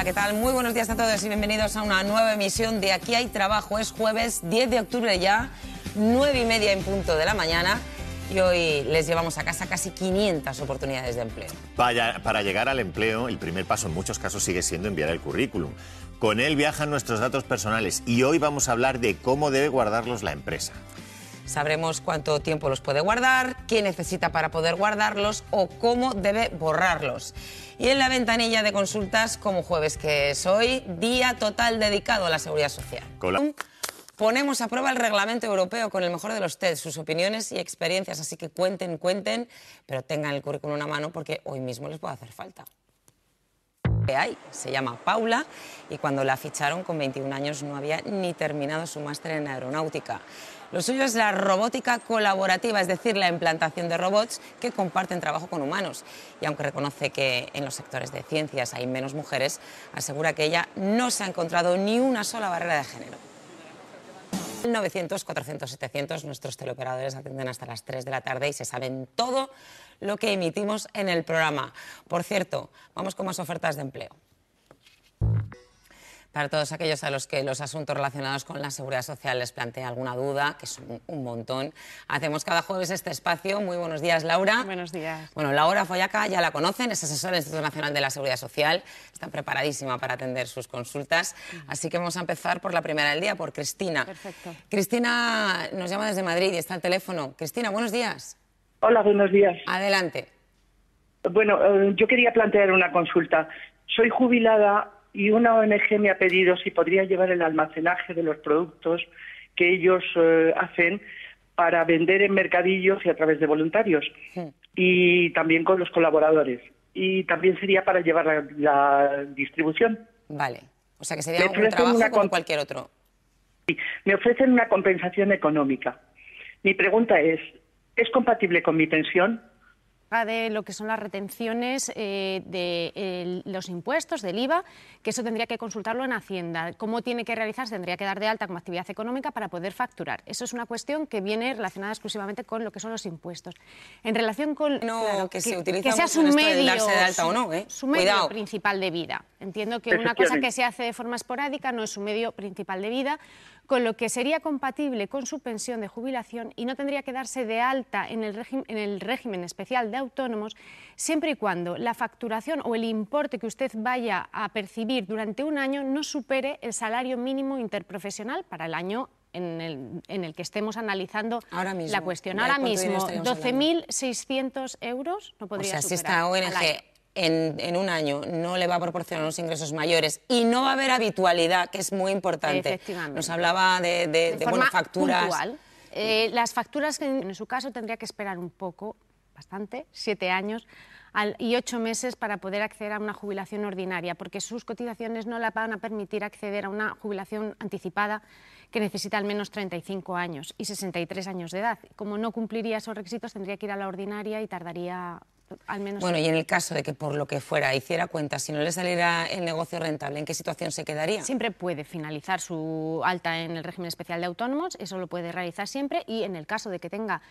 Hola, ¿qué tal? Muy buenos días a todos y bienvenidos a una nueva emisión de Aquí hay trabajo. Es jueves 10 de octubre ya, 9 y media en punto de la mañana. Y hoy les llevamos a casa casi 500 oportunidades de empleo. Vaya, para llegar al empleo, el primer paso en muchos casos sigue siendo enviar el currículum. Con él viajan nuestros datos personales y hoy vamos a hablar de cómo debe guardarlos la empresa. Sabremos cuánto tiempo los puede guardar, qué necesita para poder guardarlos o cómo debe borrarlos. Y en la ventanilla de consultas, como jueves que es hoy, día total dedicado a la seguridad social. Ponemos a prueba el reglamento europeo con el mejor de los test, sus opiniones y experiencias. Así que cuenten, cuenten, pero tengan el currículum a mano porque hoy mismo les puede hacer falta. Se llama Paula y cuando la ficharon con 21 años no había ni terminado su máster en aeronáutica. Lo suyo es la robótica colaborativa, es decir, la implantación de robots que comparten trabajo con humanos. Y aunque reconoce que en los sectores de ciencias hay menos mujeres, asegura que ella no se ha encontrado ni una sola barrera de género. 900, 400, 700, nuestros teleoperadores atienden hasta las 3 de la tarde y se saben todo lo que emitimos en el programa. Por cierto, vamos con más ofertas de empleo todos aquellos a los que los asuntos relacionados con la seguridad social les plantea alguna duda, que es un montón. Hacemos cada jueves este espacio. Muy buenos días, Laura. Buenos días. Bueno, Laura Foyaca ya la conocen, es asesora del Instituto Nacional de la Seguridad Social. Está preparadísima para atender sus consultas. Así que vamos a empezar por la primera del día, por Cristina. Perfecto. Cristina nos llama desde Madrid y está al teléfono. Cristina, buenos días. Hola, buenos días. Adelante. Bueno, eh, yo quería plantear una consulta. Soy jubilada y una ONG me ha pedido si podría llevar el almacenaje de los productos que ellos eh, hacen para vender en mercadillos y a través de voluntarios y también con los colaboradores y también sería para llevar la, distribución. Vale, o sea que sería un trabajo una cualquier otro. Me ofrecen una compensación económica. Mi pregunta es, ¿es compatible con mi pensión? de lo que son las retenciones eh, de los impuestos, del IVA, que eso tendría que consultarlo en Hacienda. ¿Cómo tiene que realizarse? Tendría que dar de alta como actividad económica para poder facturar. Eso es una cuestión que viene relacionada exclusivamente con lo que son los impuestos. En relación con... No, claro, que, se utiliza que sea su medio, de darse de alta o no, ¿eh? su medio principal de vida. Entiendo que una cosa que se hace de forma esporádica no es su medio principal de vida, con lo que sería compatible con su pensión de jubilación y no tendría que darse de alta en el, en el régimen especial de autónomos, siempre y cuando la facturación o el importe que usted vaya a percibir durante un año no supere el salario mínimo interprofesional para el año en el, que estemos analizando la cuestión. Ahora mismo, 12.600 euros no podría O sea, si esta ONG en, un año no le va a proporcionar unos ingresos mayores y no va a haber habitualidad, que es muy importante. Nos hablaba de, de, facturas. Eh, las facturas, en su caso, tendría que esperar un poco bastante, siete años y ocho meses para poder acceder a una jubilación ordinaria, porque sus cotizaciones no la van a permitir acceder a una jubilación anticipada que necesita al menos 35 años y 63 años de edad. Como no cumpliría esos requisitos, tendría que ir a la ordinaria y tardaría bueno, y en el caso de que por lo que fuera hiciera cuenta, si no le saliera el negocio rentable, ¿en qué situación se quedaría? Siempre puede finalizar su alta en el régimen especial de autónomos, eso lo puede realizar siempre, y en el caso de que tenga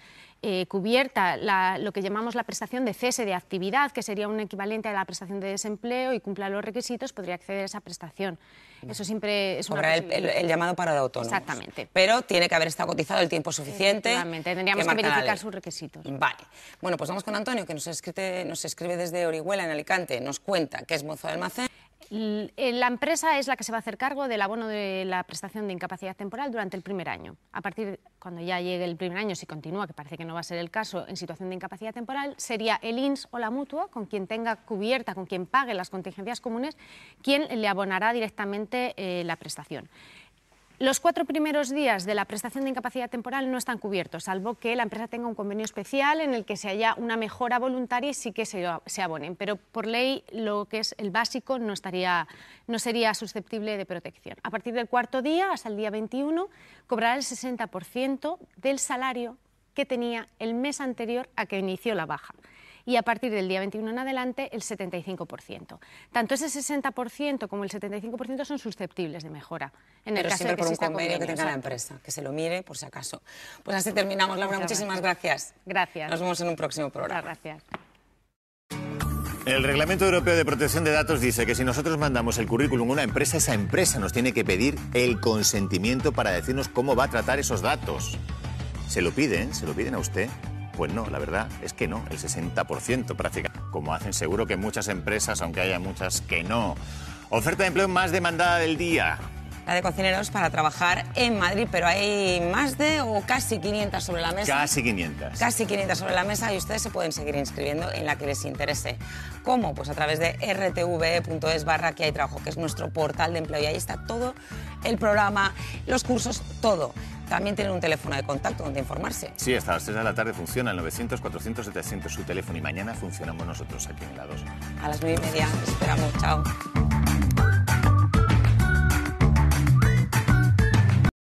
eh, cubierta lo que llamamos la prestación de cese de actividad, que sería un equivalente a la prestación de desempleo y cumpla los requisitos, podría acceder a esa prestación. Eso siempre es una Habrá el, llamado para de autónomos. Exactamente. Pero tiene que haber estado cotizado el tiempo suficiente. Exactamente, tendríamos que, verificar sus requisitos. Vale. Bueno, pues vamos con Antonio, que nos escribe nos escribe desde Orihuela, en Alicante, nos cuenta que es mozo de almacén. La empresa es la que se va a hacer cargo del abono de la prestación de incapacidad temporal durante el primer año. A partir cuando ya llegue el primer año, si continúa, que parece que no va a ser el caso, en situación de incapacidad temporal, sería el INS o la mutua, con quien tenga cubierta, con quien pague las contingencias comunes, quien le abonará directamente eh, la prestación. Los cuatro primeros días de la prestación de incapacidad temporal no están cubiertos, salvo que la empresa tenga un convenio especial en el que se haya una mejora voluntaria y sí que se, abonen. Pero por ley lo que es el básico no, estaría, no sería susceptible de protección. A partir del cuarto día, hasta el día 21, cobrará el 60% del salario que tenía el mes anterior a que inició la baja y a partir del día 21 en adelante el 75%. Tanto ese 60% como el 75% son susceptibles de mejora. En Pero el caso siempre de que por un convenio, que tenga la empresa, que se lo mire por si acaso. Pues así terminamos, Laura. muchísimas gracias. Gracias. Nos vemos en un próximo programa. Muchas gracias. El Reglamento Europeo de Protección de Datos dice que si nosotros mandamos el currículum a una empresa, esa empresa nos tiene que pedir el consentimiento para decirnos cómo va a tratar esos datos. Se lo piden, se lo piden a usted. Pues no, la verdad es que no, el 60% prácticamente, como hacen seguro que muchas empresas, aunque haya muchas que no. Oferta de empleo más demandada del día. La de cocineros para trabajar en Madrid, pero hay más de o casi 500 sobre la mesa. Casi 500. Casi 500 sobre la mesa y ustedes se pueden seguir inscribiendo en la que les interese. ¿Cómo? Pues a través de rtv.es barra que hay trabajo, que es nuestro portal de empleo y ahí está todo el programa, los cursos, todo. También tienen un teléfono de contacto donde informarse. Sí, hasta las 3 de la tarde funciona el 900 400 700 su teléfono y mañana funcionamos nosotros aquí en la 2. A las 9 y media, esperamos, chao.